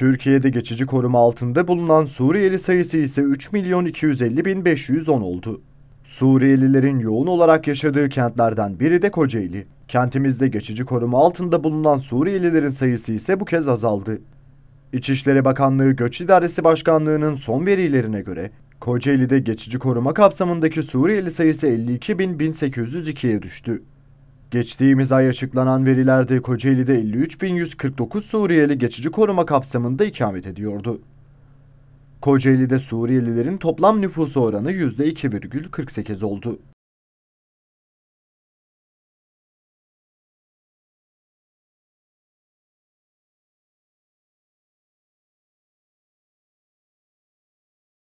Türkiye'de geçici koruma altında bulunan Suriyeli sayısı ise 3 milyon 250 bin 510 oldu. Suriyelilerin yoğun olarak yaşadığı kentlerden biri de Kocaeli. Kentimizde geçici koruma altında bulunan Suriyelilerin sayısı ise bu kez azaldı. İçişleri Bakanlığı Göç İdaresi Başkanlığı'nın son verilerine göre Kocaeli'de geçici koruma kapsamındaki Suriyeli sayısı 52.802'ye düştü. Geçtiğimiz ay açıklanan verilerde Kocaeli'de 53.149 Suriyeli geçici koruma kapsamında ikamet ediyordu. Kocaeli'de Suriyelilerin toplam nüfusu oranı %2,48 oldu.